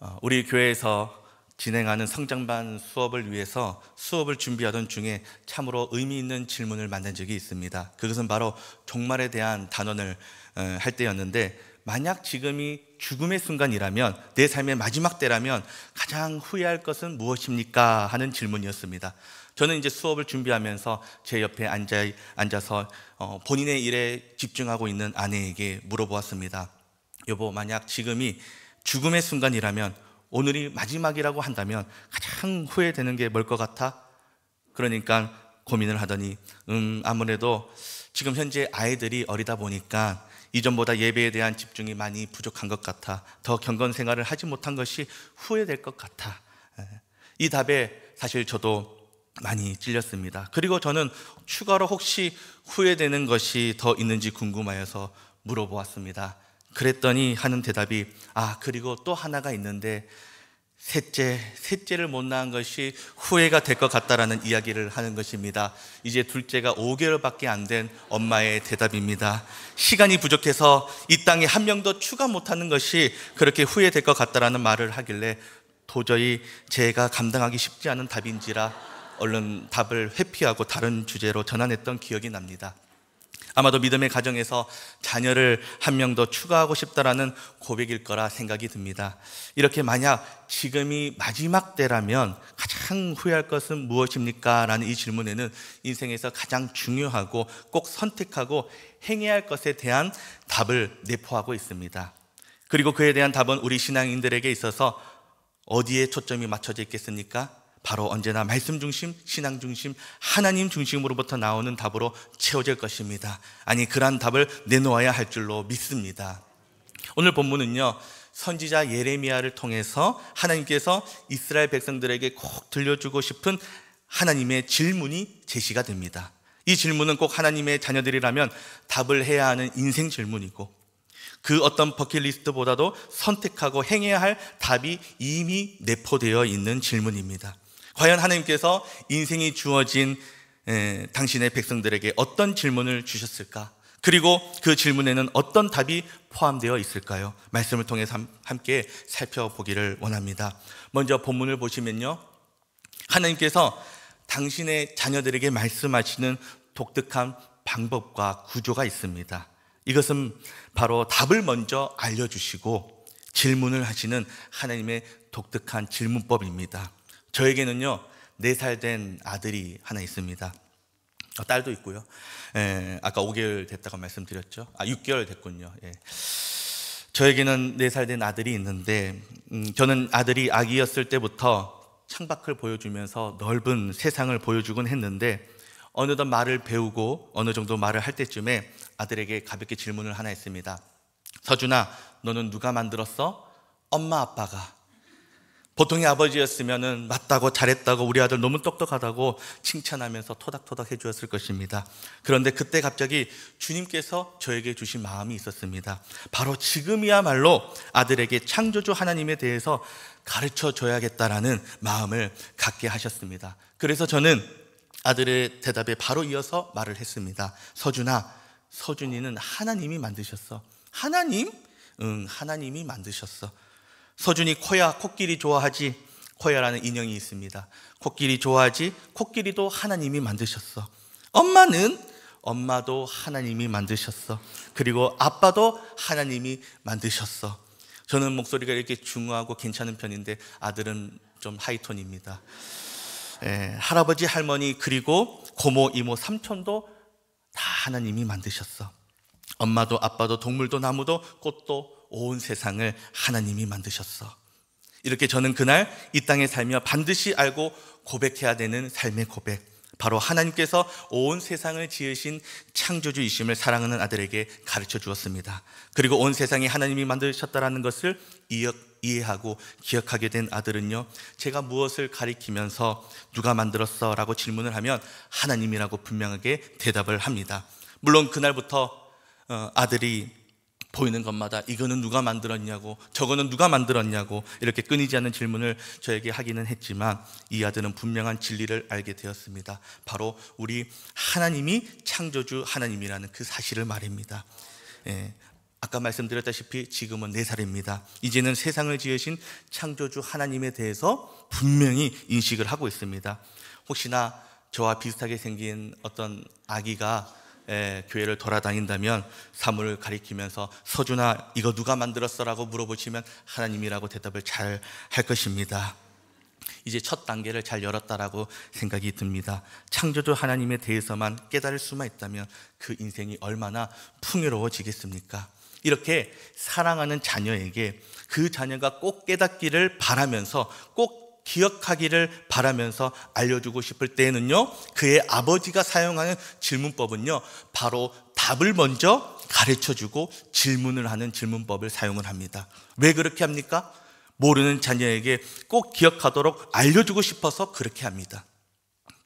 어, 우리 교회에서 진행하는 성장반 수업을 위해서 수업을 준비하던 중에 참으로 의미 있는 질문을 만난 적이 있습니다. 그것은 바로 종말에 대한 단언을 어, 할 때였는데 만약 지금이 죽음의 순간이라면 내 삶의 마지막 때라면 가장 후회할 것은 무엇입니까? 하는 질문이었습니다. 저는 이제 수업을 준비하면서 제 옆에 앉아, 앉아서 어, 본인의 일에 집중하고 있는 아내에게 물어보았습니다. 여보, 만약 지금이 죽음의 순간이라면 오늘이 마지막이라고 한다면 가장 후회되는 게 뭘 것 같아? 그러니까 고민을 하더니 음 아무래도 지금 현재 아이들이 어리다 보니까 이전보다 예배에 대한 집중이 많이 부족한 것 같아 더 경건 생활을 하지 못한 것이 후회될 것 같아 예. 이 답에 사실 저도 많이 찔렸습니다 그리고 저는 추가로 혹시 후회되는 것이 더 있는지 궁금하여서 물어보았습니다 그랬더니 하는 대답이 아, 그리고 또 하나가 있는데 셋째, 셋째를 못 낳은 것이 후회가 될 것 같다라는 이야기를 하는 것입니다. 이제 둘째가 5개월밖에 안 된 엄마의 대답입니다. 시간이 부족해서 이 땅에 한 명 더 추가 못하는 것이 그렇게 후회될 것 같다라는 말을 하길래 도저히 제가 감당하기 쉽지 않은 답인지라 얼른 답을 회피하고 다른 주제로 전환했던 기억이 납니다. 아마도 믿음의 가정에서 자녀를 한 명 더 추가하고 싶다라는 고백일 거라 생각이 듭니다. 이렇게 만약 지금이 마지막 때라면 가장 후회할 것은 무엇입니까? 라는 이 질문에는 인생에서 가장 중요하고 꼭 선택하고 행해야 할 것에 대한 답을 내포하고 있습니다. 그리고 그에 대한 답은 우리 신앙인들에게 있어서 어디에 초점이 맞춰져 있겠습니까? 바로 언제나 말씀 중심, 신앙 중심, 하나님 중심으로부터 나오는 답으로 채워질 것입니다. 아니, 그러한 답을 내놓아야 할 줄로 믿습니다. 오늘 본문은요, 선지자 예레미야를 통해서 하나님께서 이스라엘 백성들에게 꼭 들려주고 싶은 하나님의 질문이 제시가 됩니다. 이 질문은 꼭 하나님의 자녀들이라면 답을 해야 하는 인생 질문이고 그 어떤 버킷리스트보다도 선택하고 행해야 할 답이 이미 내포되어 있는 질문입니다. 과연 하나님께서 인생이 주어진 당신의 백성들에게 어떤 질문을 주셨을까? 그리고 그 질문에는 어떤 답이 포함되어 있을까요? 말씀을 통해 함께 살펴보기를 원합니다. 먼저 본문을 보시면요. 하나님께서 당신의 자녀들에게 말씀하시는 독특한 방법과 구조가 있습니다. 이것은 바로 답을 먼저 알려주시고 질문을 하시는 하나님의 독특한 질문법입니다. 저에게는요, 네 살 된 아들이 하나 있습니다. 어, 딸도 있고요. 예, 아까 5개월 됐다고 말씀드렸죠. 아, 6개월 됐군요. 예. 저에게는 4살 된 아들이 있는데, 음, 저는 아들이 아기였을 때부터 창밖을 보여주면서 넓은 세상을 보여주곤 했는데, 어느덧 말을 배우고 어느 정도 말을 할 때쯤에 아들에게 가볍게 질문을 하나 했습니다. 서준아, 너는 누가 만들었어? 엄마, 아빠가. 보통의 아버지였으면 맞다고 잘했다고 우리 아들 너무 똑똑하다고 칭찬하면서 토닥토닥 해주었을 것입니다. 그런데 그때 갑자기 주님께서 저에게 주신 마음이 있었습니다. 바로 지금이야말로 아들에게 창조주 하나님에 대해서 가르쳐 줘야겠다라는 마음을 갖게 하셨습니다. 그래서 저는 아들의 대답에 바로 이어서 말을 했습니다. 서준아, 서준이는 하나님이 만드셨어. 하나님? 응, 하나님이 만드셨어. 서준이 코야 코끼리 좋아하지 코야라는 인형이 있습니다. 코끼리 좋아하지 코끼리도 하나님이 만드셨어. 엄마는 엄마도 하나님이 만드셨어. 그리고 아빠도 하나님이 만드셨어. 저는 목소리가 이렇게 중후하고 괜찮은 편인데 아들은 좀 하이톤입니다. 에, 예, 할아버지, 할머니, 그리고 고모, 이모, 삼촌도 다 하나님이 만드셨어. 엄마도 아빠도 동물도 나무도 꽃도 온 세상을 하나님이 만드셨어. 이렇게 저는 그날 이 땅에 살며 반드시 알고 고백해야 되는 삶의 고백. 바로 하나님께서 온 세상을 지으신 창조주이심을 사랑하는 아들에게 가르쳐 주었습니다. 그리고 온 세상이 하나님이 만드셨다라는 것을 이해하고 기억하게 된 아들은요, 제가 무엇을 가리키면서 누가 만들었어? 라고 질문을 하면 하나님이라고 분명하게 대답을 합니다. 물론 그날부터 어, 아들이 보이는 것마다 이거는 누가 만들었냐고 저거는 누가 만들었냐고 이렇게 끊이지 않는 질문을 저에게 하기는 했지만 이 아들은 분명한 진리를 알게 되었습니다. 바로 우리 하나님이 창조주 하나님이라는 그 사실을 말입니다. 예, 아까 말씀드렸다시피 지금은 네 살입니다. 이제는 세상을 지으신 창조주 하나님에 대해서 분명히 인식을 하고 있습니다. 혹시나 저와 비슷하게 생긴 어떤 아기가 교회를 돌아다닌다면 사물을 가리키면서 서준아 이거 누가 만들었어라고 물어보시면 하나님이라고 대답을 잘 할 것입니다. 이제 첫 단계를 잘 열었다라고 생각이 듭니다. 창조주 하나님에 대해서만 깨달을 수만 있다면 그 인생이 얼마나 풍요로워지겠습니까? 이렇게 사랑하는 자녀에게 그 자녀가 꼭 깨닫기를 바라면서 꼭 기억하기를 바라면서 알려주고 싶을 때에는요, 그의 아버지가 사용하는 질문법은요, 바로 답을 먼저 가르쳐주고 질문을 하는 질문법을 사용을 합니다. 왜 그렇게 합니까? 모르는 자녀에게 꼭 기억하도록 알려주고 싶어서 그렇게 합니다.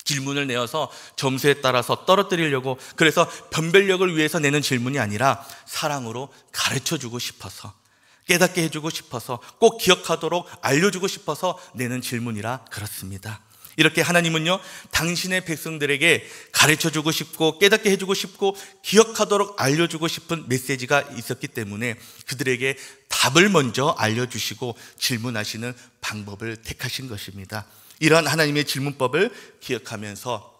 질문을 내어서 점수에 따라서 떨어뜨리려고 그래서 변별력을 위해서 내는 질문이 아니라 사랑으로 가르쳐 주고 싶어서 깨닫게 해주고 싶어서 꼭 기억하도록 알려주고 싶어서 내는 질문이라 그렇습니다. 이렇게 하나님은요, 당신의 백성들에게 가르쳐 주고 싶고 깨닫게 해주고 싶고 기억하도록 알려주고 싶은 메시지가 있었기 때문에 그들에게 답을 먼저 알려주시고 질문하시는 방법을 택하신 것입니다. 이러한 하나님의 질문법을 기억하면서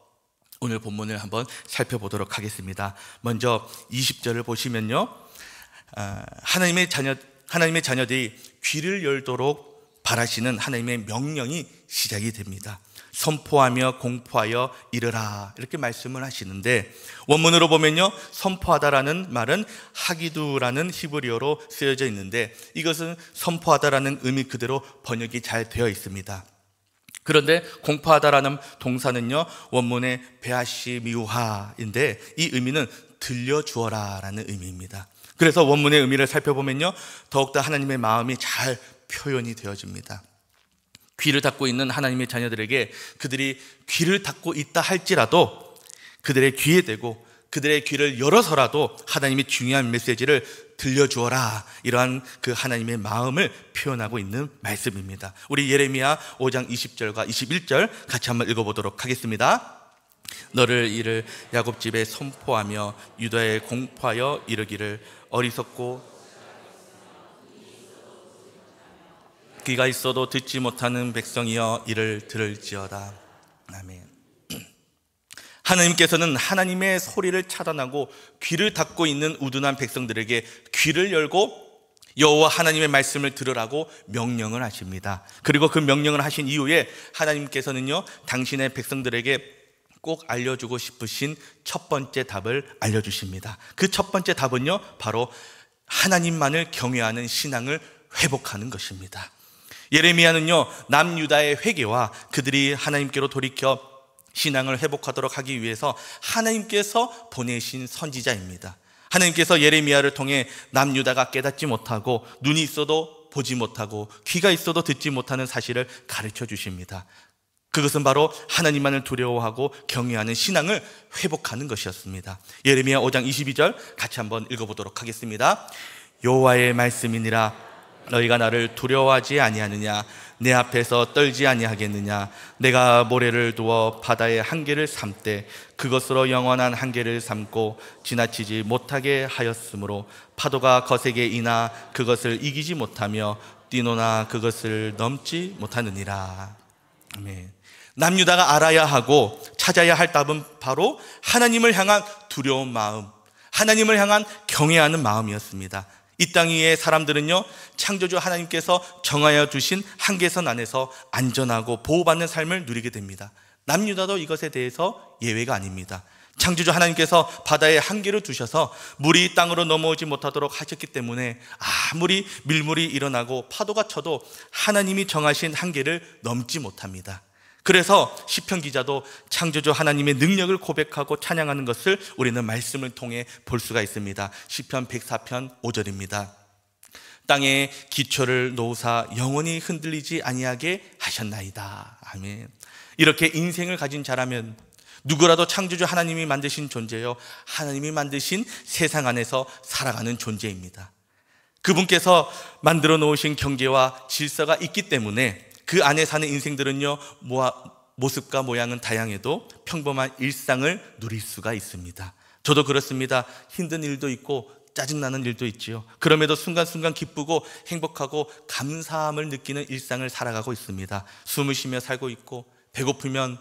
오늘 본문을 한번 살펴보도록 하겠습니다. 먼저 20절을 보시면요. 아, 하나님의 자녀, 하나님의 자녀들이 귀를 열도록 바라시는 하나님의 명령이 시작이 됩니다. 선포하며 공포하여 이르라 이렇게 말씀을 하시는데 원문으로 보면요 선포하다라는 말은 하기두라는 히브리어로 쓰여져 있는데 이것은 선포하다라는 의미 그대로 번역이 잘 되어 있습니다. 그런데 공포하다라는 동사는요 원문의 베아시 미우하인데 이 의미는 들려주어라라는 의미입니다. 그래서 원문의 의미를 살펴보면요. 더욱더 하나님의 마음이 잘 표현이 되어집니다. 귀를 닫고 있는 하나님의 자녀들에게 그들이 귀를 닫고 있다 할지라도 그들의 귀에 대고 그들의 귀를 열어서라도 하나님의 중요한 메시지를 들려주어라. 이러한 그 하나님의 마음을 표현하고 있는 말씀입니다. 우리 예레미야 5장 20절과 21절 같이 한번 읽어보도록 하겠습니다. 너를 이를 야곱집에 선포하며 유다에 공포하여 이르기를 어리석고 귀가 있어도 듣지 못하는 백성이여 이를 들을지어다. 아멘. 하나님께서는 하나님의 소리를 차단하고 귀를 닫고 있는 우둔한 백성들에게 귀를 열고 여호와 하나님의 말씀을 들으라고 명령을 하십니다. 그리고 그 명령을 하신 이후에 하나님께서는요 당신의 백성들에게 꼭 알려주고 싶으신 첫 번째 답을 알려주십니다. 그 첫 번째 답은요, 바로 하나님만을 경외하는 신앙을 회복하는 것입니다. 예레미야는요, 남유다의 회개와 그들이 하나님께로 돌이켜 신앙을 회복하도록 하기 위해서 하나님께서 보내신 선지자입니다. 하나님께서 예레미야를 통해 남유다가 깨닫지 못하고 눈이 있어도 보지 못하고 귀가 있어도 듣지 못하는 사실을 가르쳐 주십니다. 그것은 바로 하나님만을 두려워하고 경외하는 신앙을 회복하는 것이었습니다. 예레미야 5장 22절 같이 한번 읽어보도록 하겠습니다. 여호와의 말씀이니라 너희가 나를 두려워하지 아니하느냐 내 앞에서 떨지 아니하겠느냐 내가 모래를 두어 바다의 한계를 삼때 그것으로 영원한 한계를 삼고 지나치지 못하게 하였으므로 파도가 거세게 이나 그것을 이기지 못하며 뛰노나 그것을 넘지 못하느니라 아멘 남유다가 알아야 하고 찾아야 할 답은 바로 하나님을 향한 두려운 마음, 하나님을 향한 경외하는 마음이었습니다. 이 땅 위의 사람들은요, 창조주 하나님께서 정하여 주신 한계선 안에서 안전하고 보호받는 삶을 누리게 됩니다. 남유다도 이것에 대해서 예외가 아닙니다. 창조주 하나님께서 바다에 한계를 두셔서 물이 땅으로 넘어오지 못하도록 하셨기 때문에 아무리 밀물이 일어나고 파도가 쳐도 하나님이 정하신 한계를 넘지 못합니다. 그래서 시편 기자도 창조주 하나님의 능력을 고백하고 찬양하는 것을 우리는 말씀을 통해 볼 수가 있습니다. 시편 104편 5절입니다. 땅에 기초를 놓으사 영원히 흔들리지 아니하게 하셨나이다. 아멘. 이렇게 인생을 가진 자라면 누구라도 창조주 하나님이 만드신 존재요. 하나님이 만드신 세상 안에서 살아가는 존재입니다. 그분께서 만들어 놓으신 경계와 질서가 있기 때문에 그 안에 사는 인생들은요, 모아, 모습과 모양은 다양해도 평범한 일상을 누릴 수가 있습니다. 저도 그렇습니다. 힘든 일도 있고 짜증나는 일도 있지요. 그럼에도 순간순간 기쁘고 행복하고 감사함을 느끼는 일상을 살아가고 있습니다. 숨을 쉬며 살고 있고 배고프면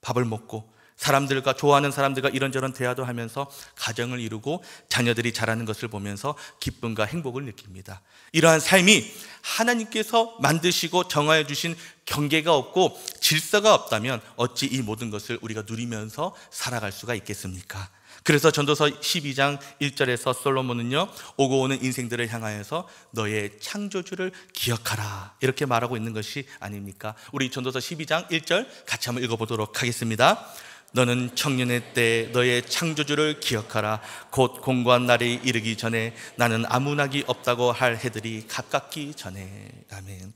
밥을 먹고 사람들과 좋아하는 사람들과 이런저런 대화도 하면서 가정을 이루고 자녀들이 자라는 것을 보면서 기쁨과 행복을 느낍니다. 이러한 삶이 하나님께서 만드시고 정하여 주신 경계가 없고 질서가 없다면 어찌 이 모든 것을 우리가 누리면서 살아갈 수가 있겠습니까? 그래서 전도서 12장 1절에서 솔로몬은요, 오고 오는 인생들을 향하여서 너의 창조주를 기억하라. 이렇게 말하고 있는 것이 아닙니까? 우리 전도서 12장 1절 같이 한번 읽어보도록 하겠습니다. 너는 청년의 때 너의 창조주를 기억하라. 곧 공고한 날이 이르기 전에 나는 아무 낙이 없다고 할 해들이 가깝기 전에. 아멘.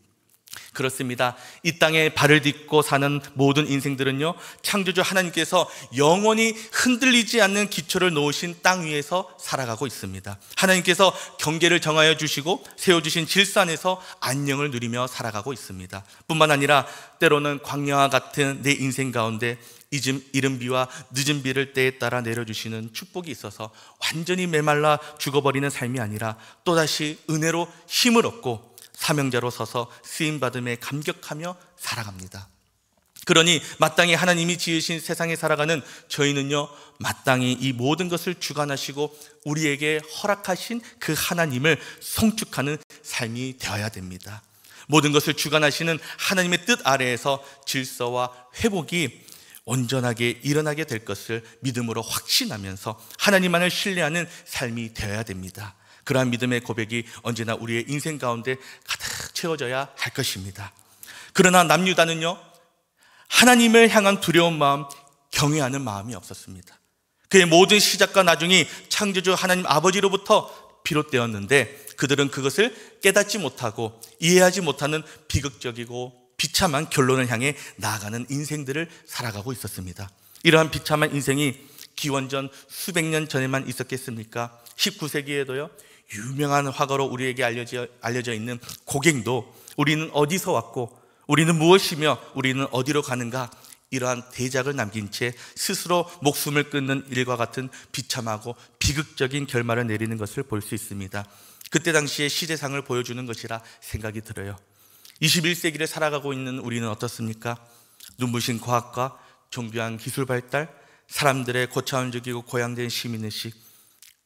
그렇습니다. 이 땅에 발을 딛고 사는 모든 인생들은요, 창조주 하나님께서 영원히 흔들리지 않는 기초를 놓으신 땅 위에서 살아가고 있습니다. 하나님께서 경계를 정하여 주시고 세워주신 질서 안에서 안녕을 누리며 살아가고 있습니다. 뿐만 아니라 때로는 광야와 같은 내 인생 가운데 이즘 이른 비와 늦은 비를 때에 따라 내려주시는 축복이 있어서 완전히 메말라 죽어버리는 삶이 아니라 또다시 은혜로 힘을 얻고 사명자로 서서 쓰임받음에 감격하며 살아갑니다. 그러니 마땅히 하나님이 지으신 세상에 살아가는 저희는요, 마땅히 이 모든 것을 주관하시고 우리에게 허락하신 그 하나님을 성축하는 삶이 되어야 됩니다. 모든 것을 주관하시는 하나님의 뜻 아래에서 질서와 회복이 온전하게 일어나게 될 것을 믿음으로 확신하면서 하나님만을 신뢰하는 삶이 되어야 됩니다. 그러한 믿음의 고백이 언제나 우리의 인생 가운데 가득 채워져야 할 것입니다. 그러나 남유다는요, 하나님을 향한 두려운 마음, 경외하는 마음이 없었습니다. 그의 모든 시작과 나중이 창조주 하나님 아버지로부터 비롯되었는데 그들은 그것을 깨닫지 못하고 이해하지 못하는 비극적이고 비참한 결론을 향해 나아가는 인생들을 살아가고 있었습니다. 이러한 비참한 인생이 기원전 수백 년 전에만 있었겠습니까? 19세기에도요, 유명한 화가로 우리에게 알려져, 알려져 있는 고갱도 우리는 어디서 왔고 우리는 무엇이며 우리는 어디로 가는가 이러한 대작을 남긴 채 스스로 목숨을 끊는 일과 같은 비참하고 비극적인 결말을 내리는 것을 볼 수 있습니다. 그때 당시의 시대상을 보여주는 것이라 생각이 들어요. 21세기를 살아가고 있는 우리는 어떻습니까? 눈부신 과학과 정교한 기술 발달, 사람들의 고차원적이고 고양된 시민의식,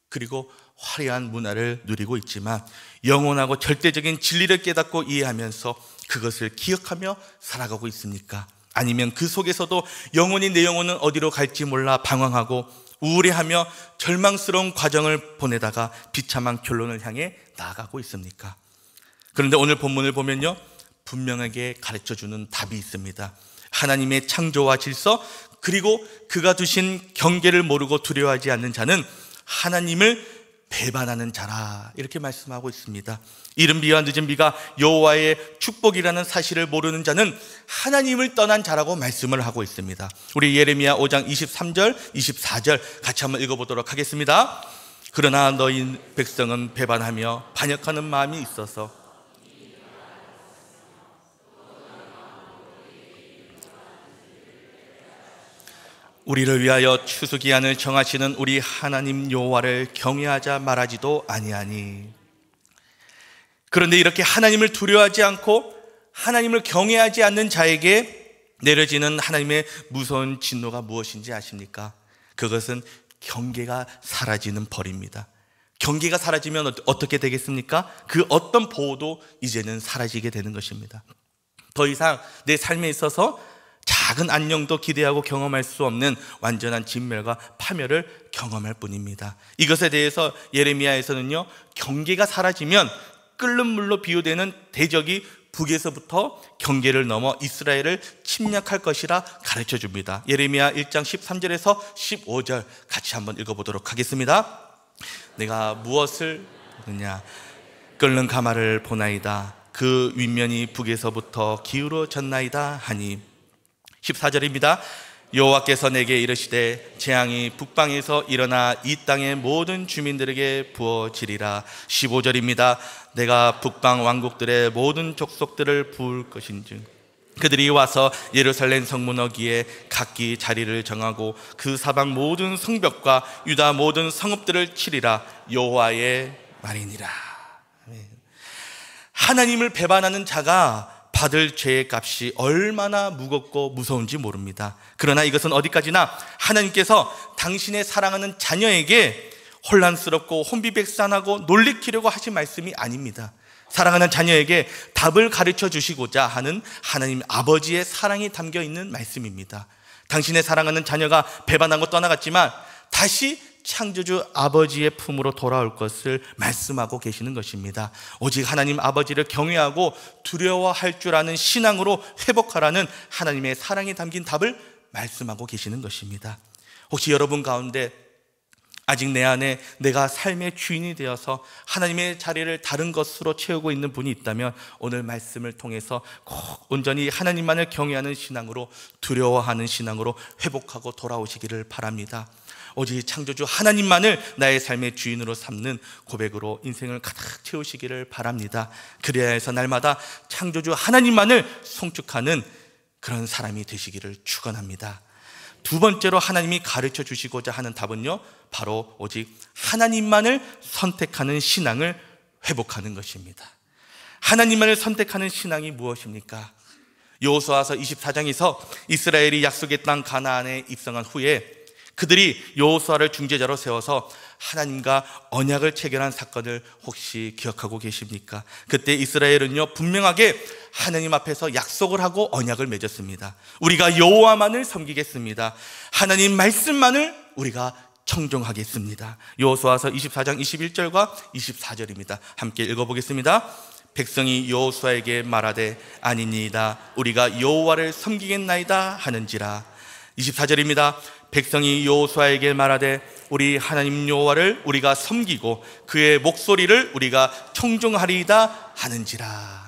그리고 화려한 문화를 누리고 있지만 영원하고 절대적인 진리를 깨닫고 이해하면서 그것을 기억하며 살아가고 있습니까? 아니면 그 속에서도 영혼이 내 영혼은 어디로 갈지 몰라 방황하고 우울해하며 절망스러운 과정을 보내다가 비참한 결론을 향해 나아가고 있습니까? 그런데 오늘 본문을 보면요. 분명하게 가르쳐 주는 답이 있습니다. 하나님의 창조와 질서, 그리고 그가 주신 경계를 모르고 두려워하지 않는 자는 하나님을 배반하는 자라 이렇게 말씀하고 있습니다. 이른 비와 늦은 비가 여호와의 축복이라는 사실을 모르는 자는 하나님을 떠난 자라고 말씀을 하고 있습니다. 우리 예레미야 5장 23절, 24절 같이 한번 읽어 보도록 하겠습니다. 그러나 너희 백성은 배반하며 반역하는 마음이 있어서 우리를 위하여 추수 기한을 정하시는 우리 하나님 요호와를 경외하자 말하지도 아니하니 그런데 이렇게 하나님을 두려워하지 않고 하나님을 경외하지 않는 자에게 내려지는 하나님의 무서운 진노가 무엇인지 아십니까? 그것은 경계가 사라지는 벌입니다. 경계가 사라지면 어떻게 되겠습니까? 그 어떤 보호도 이제는 사라지게 되는 것입니다. 더 이상 내 삶에 있어서 작은 안녕도 기대하고 경험할 수 없는 완전한 진멸과 파멸을 경험할 뿐입니다. 이것에 대해서 예레미야에서는요, 경계가 사라지면 끓는 물로 비유되는 대적이 북에서부터 경계를 넘어 이스라엘을 침략할 것이라 가르쳐 줍니다. 예레미야 1장 13절에서 15절 같이 한번 읽어 보도록 하겠습니다. 내가 무엇을 보느냐 끓는 가마를 보나이다 그 윗면이 북에서부터 기울어졌나이다 하니 14절입니다. 여호와께서 내게 이르시되 재앙이 북방에서 일어나 이 땅의 모든 주민들에게 부어지리라 15절입니다 내가 북방 왕국들의 모든 족속들을 부을 것인즉 그들이 와서 예루살렘 성문 어기에 각기 자리를 정하고 그 사방 모든 성벽과 유다 모든 성읍들을 치리라 여호와의 말이니라 하나님을 배반하는 자가 받을 죄의 값이 얼마나 무겁고 무서운지 모릅니다. 그러나 이것은 어디까지나 하나님께서 당신의 사랑하는 자녀에게 혼란스럽고 혼비백산하고 놀리키려고 하신 말씀이 아닙니다. 사랑하는 자녀에게 답을 가르쳐 주시고자 하는 하나님 아버지의 사랑이 담겨 있는 말씀입니다. 당신의 사랑하는 자녀가 배반한 것도 떠나갔지만 다시 창조주 아버지의 품으로 돌아올 것을 말씀하고 계시는 것입니다. 오직 하나님 아버지를 경외하고 두려워할 줄 아는 신앙으로 회복하라는 하나님의 사랑이 담긴 답을 말씀하고 계시는 것입니다. 혹시 여러분 가운데 아직 내 안에 내가 삶의 주인이 되어서 하나님의 자리를 다른 것으로 채우고 있는 분이 있다면 오늘 말씀을 통해서 꼭 온전히 하나님만을 경외하는 신앙으로 두려워하는 신앙으로 회복하고 돌아오시기를 바랍니다. 오직 창조주 하나님만을 나의 삶의 주인으로 삼는 고백으로 인생을 가득 채우시기를 바랍니다. 그래야 해서 날마다 창조주 하나님만을 송축하는 그런 사람이 되시기를 축원합니다. 두 번째로 하나님이 가르쳐 주시고자 하는 답은요. 바로 오직 하나님만을 선택하는 신앙을 회복하는 것입니다. 하나님만을 선택하는 신앙이 무엇입니까? 여호수아서 24장에서 이스라엘이 약속의 땅 가나안에 입성한 후에 그들이 여호수아를 중재자로 세워서 하나님과 언약을 체결한 사건을 혹시 기억하고 계십니까? 그때 이스라엘은요 분명하게 하나님 앞에서 약속을 하고 언약을 맺었습니다. 우리가 여호와만을 섬기겠습니다. 하나님 말씀만을 우리가 청종하겠습니다. 여호수아서 24장 21절과 24절입니다. 함께 읽어보겠습니다. 백성이 여호수아에게 말하되 아니니이다 우리가 여호와를 섬기겠나이다 하는지라 24절입니다. 백성이 여호수아에게 말하되 우리 하나님 여호와를 우리가 섬기고 그의 목소리를 우리가 청종하리이다 하는지라.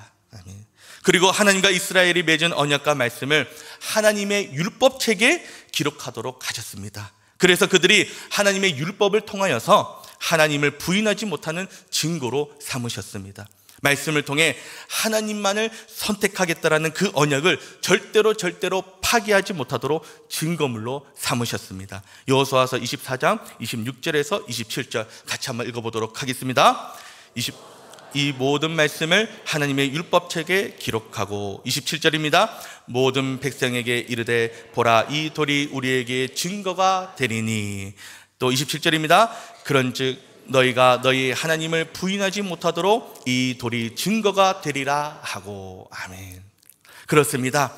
그리고 하나님과 이스라엘이 맺은 언약과 말씀을 하나님의 율법 책에 기록하도록 하셨습니다. 그래서 그들이 하나님의 율법을 통하여서 하나님을 부인하지 못하는 증거로 삼으셨습니다. 말씀을 통해 하나님만을 선택하겠다라는 그 언약을 절대로 절대로 파기하지 못하도록 증거물로 삼으셨습니다. 여호수아서 24장 26절에서 27절 같이 한번 읽어보도록 하겠습니다. 20, 이 모든 말씀을 하나님의 율법책에 기록하고 27절입니다. 모든 백성에게 이르되 보라 이 돌이 우리에게 증거가 되리니 또 27절입니다. 그런즉 너희가 너희 하나님을 부인하지 못하도록 이 돌이 증거가 되리라 하고 아멘. 그렇습니다.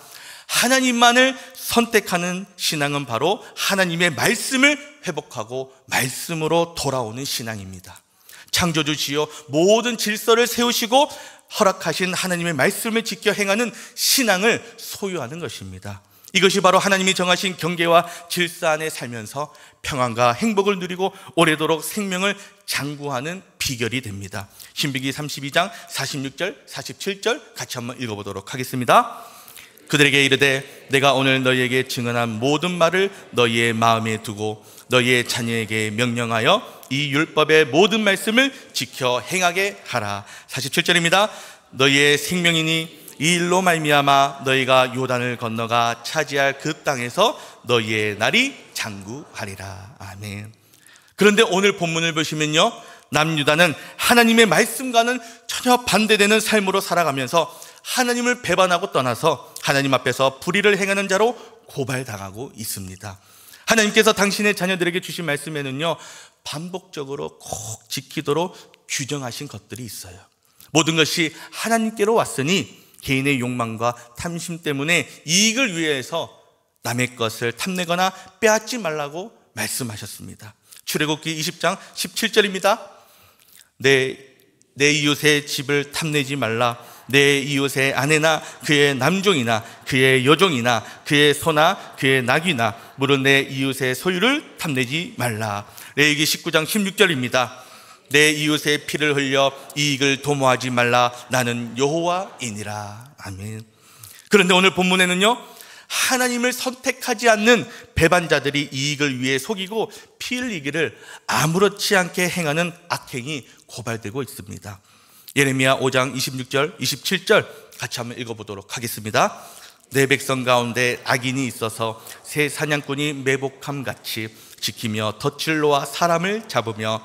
하나님만을 선택하는 신앙은 바로 하나님의 말씀을 회복하고 말씀으로 돌아오는 신앙입니다. 창조주시여 모든 질서를 세우시고 허락하신 하나님의 말씀을 지켜 행하는 신앙을 소유하는 것입니다. 이것이 바로 하나님이 정하신 경계와 질서 안에 살면서 평안과 행복을 누리고 오래도록 생명을 장구하는 비결이 됩니다. 신비기 32장 46절, 47절 같이 한번 읽어보도록 하겠습니다. 그들에게 이르되 내가 오늘 너희에게 증언한 모든 말을 너희의 마음에 두고 너희의 자녀에게 명령하여 이 율법의 모든 말씀을 지켜 행하게 하라. 47절입니다. 너희의 생명이니 이 일로 말미암아 너희가 요단을 건너가 차지할 그 땅에서 너희의 날이 장구하리라. 아멘. 그런데 오늘 본문을 보시면요. 남유다는 하나님의 말씀과는 전혀 반대되는 삶으로 살아가면서 하나님을 배반하고 떠나서 하나님 앞에서 불의를 행하는 자로 고발당하고 있습니다. 하나님께서 당신의 자녀들에게 주신 말씀에는요, 반복적으로 꼭 지키도록 규정하신 것들이 있어요. 모든 것이 하나님께로 왔으니 개인의 욕망과 탐심 때문에 이익을 위해서 남의 것을 탐내거나 빼앗지 말라고 말씀하셨습니다. 출애굽기 20장 17절입니다. 내, 내 이웃의 집을 탐내지 말라. 내 이웃의 아내나 그의 남종이나 그의 여종이나 그의 소나 그의 낙이나 물은 내 이웃의 소유를 탐내지 말라. 레이기 19장 16절입니다. 내 이웃의 피를 흘려 이익을 도모하지 말라 나는 여호와이니라 아멘 그런데 오늘 본문에는요 하나님을 선택하지 않는 배반자들이 이익을 위해 속이고 피 흘리기를 아무렇지 않게 행하는 악행이 고발되고 있습니다 예레미야 5장 26절 27절 같이 한번 읽어보도록 하겠습니다 내 백성 가운데 악인이 있어서 새 사냥꾼이 매복함 같이 지키며 덫을 놓아 사람을 잡으며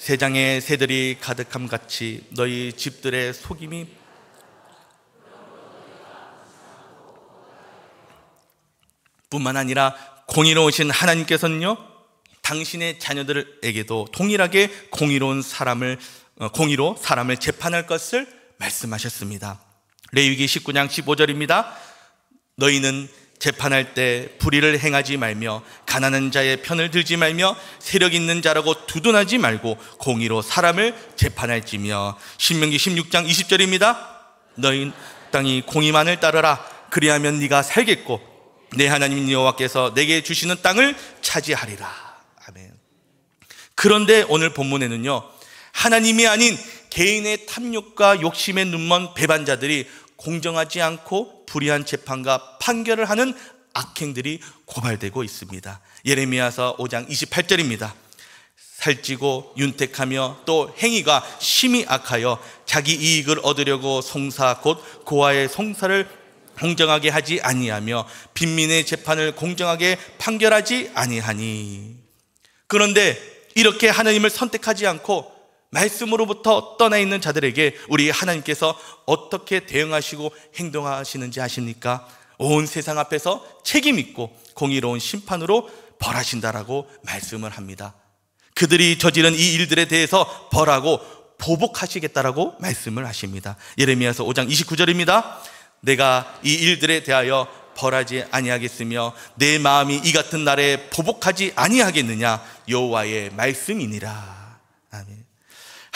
세장의 새들이 가득함 같이 너희 집들의 속임이 뿐만 아니라 공의로우신 하나님께서는요 당신의 자녀들에게도 동일하게 공의로운 사람을 어, 공의로 사람을 재판할 것을 말씀하셨습니다. 레위기 19장 15절입니다. 너희는 재판할 때 불의를 행하지 말며 가난한 자의 편을 들지 말며 세력 있는 자라고 두둔하지 말고 공의로 사람을 재판할지며 신명기 16장 20절입니다. 너희 땅이 공의만을 따르라 그리하면 네가 살겠고 내 하나님 여호와께서 내게 주시는 땅을 차지하리라. 아멘. 그런데 오늘 본문에는요. 하나님이 아닌 개인의 탐욕과 욕심의 눈먼 배반자들이 공정하지 않고 불의한 재판과 판결을 하는 악행들이 고발되고 있습니다. 예레미야서 5장 28절입니다. 살찌고 윤택하며 또 행위가 심히 악하여 자기 이익을 얻으려고 송사 곧 고아의 송사를 공정하게 하지 아니하며 빈민의 재판을 공정하게 판결하지 아니하니 그런데 이렇게 하나님을 선택하지 않고 말씀으로부터 떠나 있는 자들에게 우리 하나님께서 어떻게 대응하시고 행동하시는지 아십니까? 온 세상 앞에서 책임있고 공의로운 심판으로 벌하신다라고 말씀을 합니다. 그들이 저지른 이 일들에 대해서 벌하고 보복하시겠다라고 말씀을 하십니다. 예레미야서 5장 29절입니다. 내가 이 일들에 대하여 벌하지 아니하겠으며 내 마음이 이 같은 날에 보복하지 아니하겠느냐 여호와의 말씀이니라.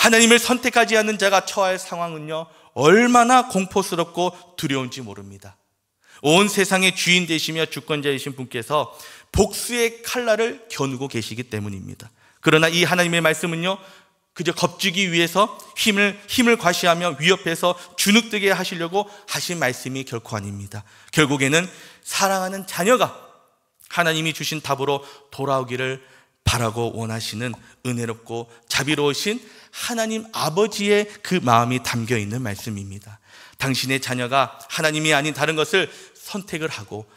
하나님을 선택하지 않는 자가 처할 상황은요, 얼마나 공포스럽고 두려운지 모릅니다. 온 세상의 주인 되시며 주권자이신 분께서 복수의 칼날을 겨누고 계시기 때문입니다. 그러나 이 하나님의 말씀은요, 그저 겁주기 위해서 힘을, 힘을 과시하며 위협해서 주눅뜨게 하시려고 하신 말씀이 결코 아닙니다. 결국에는 사랑하는 자녀가 하나님이 주신 답으로 돌아오기를 바라고 원하시는 은혜롭고 자비로우신 하나님 아버지의 그 마음이 담겨 있는 말씀입니다. 당신의 자녀가 하나님이 아닌 다른 것을 선택을 하고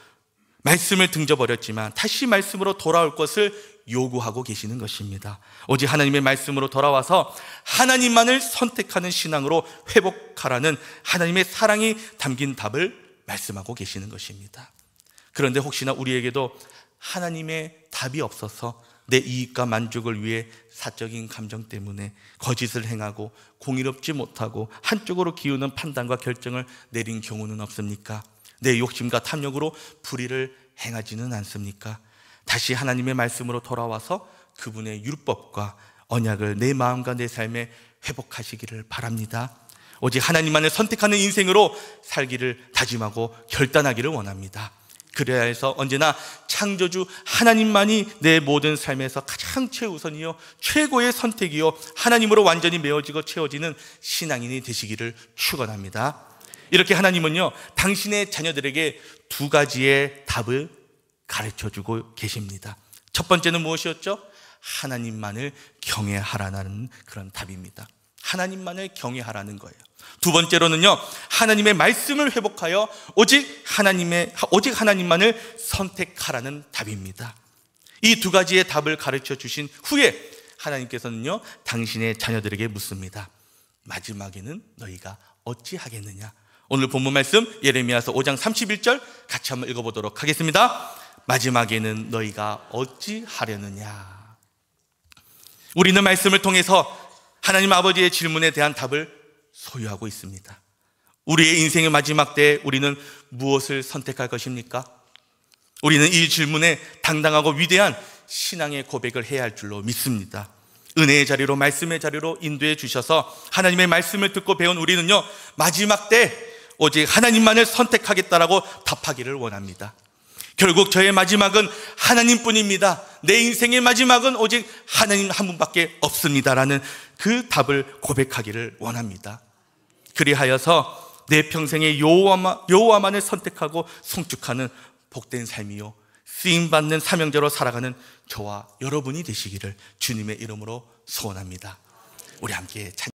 말씀을 등져버렸지만 다시 말씀으로 돌아올 것을 요구하고 계시는 것입니다. 오직 하나님의 말씀으로 돌아와서 하나님만을 선택하는 신앙으로 회복하라는 하나님의 사랑이 담긴 답을 말씀하고 계시는 것입니다. 그런데 혹시나 우리에게도 하나님의 답이 없어서 내 이익과 만족을 위해 사적인 감정 때문에 거짓을 행하고 공의롭지 못하고 한쪽으로 기우는 판단과 결정을 내린 경우는 없습니까? 내 욕심과 탐욕으로 불의를 행하지는 않습니까? 다시 하나님의 말씀으로 돌아와서 그분의 율법과 언약을 내 마음과 내 삶에 회복하시기를 바랍니다. 오직 하나님만을 선택하는 인생으로 살기를 다짐하고 결단하기를 원합니다. 그래야 해서 언제나 창조주 하나님만이 내 모든 삶에서 가장 최우선이요 최고의 선택이요 하나님으로 완전히 메워지고 채워지는 신앙인이 되시기를 축원합니다. 이렇게 하나님은요 당신의 자녀들에게 두 가지의 답을 가르쳐 주고 계십니다. 첫 번째는 무엇이었죠? 하나님만을 경외하라는 그런 답입니다. 하나님만을 경외하라는 거예요. 두 번째로는요, 하나님의 말씀을 회복하여 오직 하나님의, 오직 하나님만을 선택하라는 답입니다. 이 두 가지의 답을 가르쳐 주신 후에 하나님께서는요, 당신의 자녀들에게 묻습니다. 마지막에는 너희가 어찌하겠느냐? 오늘 본문 말씀 예레미야서 5장 31절 같이 한번 읽어보도록 하겠습니다. 마지막에는 너희가 어찌하려느냐? 우리는 말씀을 통해서 하나님 아버지의 질문에 대한 답을 소유하고 있습니다. 우리의 인생의 마지막 때 우리는 무엇을 선택할 것입니까? 우리는 이 질문에 당당하고 위대한 신앙의 고백을 해야 할 줄로 믿습니다. 은혜의 자리로 말씀의 자리로 인도해 주셔서 하나님의 말씀을 듣고 배운 우리는요 마지막 때 오직 하나님만을 선택하겠다라고 답하기를 원합니다. 결국 저의 마지막은 하나님 뿐입니다. 내 인생의 마지막은 오직 하나님 한 분밖에 없습니다라는 그 답을 고백하기를 원합니다. 그리하여서 내 평생에 여호와만, 여호와만을 선택하고 성축하는 복된 삶이요 쓰임 받는 사명자로 살아가는 저와 여러분이 되시기를 주님의 이름으로 소원합니다. 우리 함께 찬